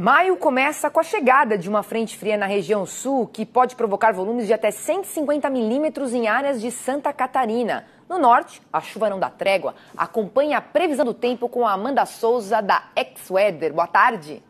Maio começa com a chegada de uma frente fria na região sul, que pode provocar volumes de até 150 milímetros em áreas de Santa Catarina. No norte, a chuva não dá trégua. Acompanhe a previsão do tempo com a Amanda Souza, da Ex-Weather. Boa tarde.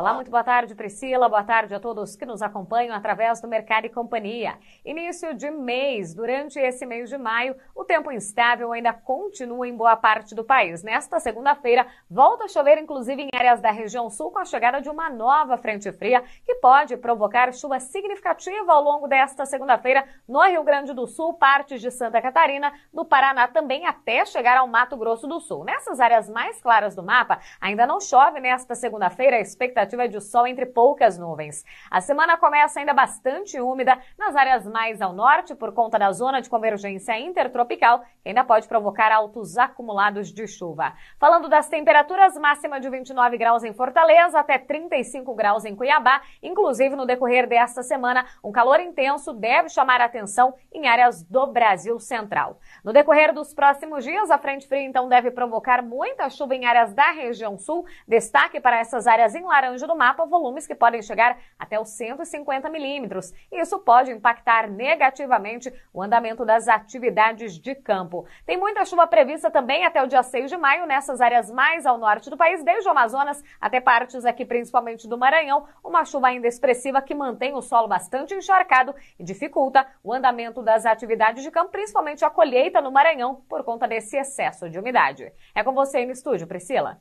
Olá, muito boa tarde, Priscila. Boa tarde a todos que nos acompanham através do Mercado e Companhia. Início de mês. Durante esse mês de maio, o tempo instável ainda continua em boa parte do país. Nesta segunda-feira, volta a chover, inclusive em áreas da região sul, com a chegada de uma nova frente fria que pode provocar chuva significativa ao longo desta segunda-feira no Rio Grande do Sul, partes de Santa Catarina, do Paraná também, até chegar ao Mato Grosso do Sul. Nessas áreas mais claras do mapa, ainda não chove nesta segunda-feira. A expectativa expectativa de sol entre poucas nuvens. A semana começa ainda bastante úmida nas áreas mais ao norte por conta da zona de convergência intertropical, que ainda pode provocar altos acumulados de chuva. Falando das temperaturas, máxima de 29 graus em Fortaleza até 35 graus em Cuiabá, inclusive no decorrer desta semana, um calor intenso deve chamar a atenção em áreas do Brasil central. No decorrer dos próximos dias, a frente fria então deve provocar muita chuva em áreas da região sul, destaque para essas áreas em laranja grande mapa volumes que podem chegar até os 150 milímetros. Isso pode impactar negativamente o andamento das atividades de campo. Tem muita chuva prevista também até o dia 6 de maio nessas áreas mais ao norte do país, desde o Amazonas até partes aqui principalmente do Maranhão. Uma chuva ainda expressiva que mantém o solo bastante encharcado e dificulta o andamento das atividades de campo, principalmente a colheita no Maranhão por conta desse excesso de umidade. É com você aí no estúdio, Priscila.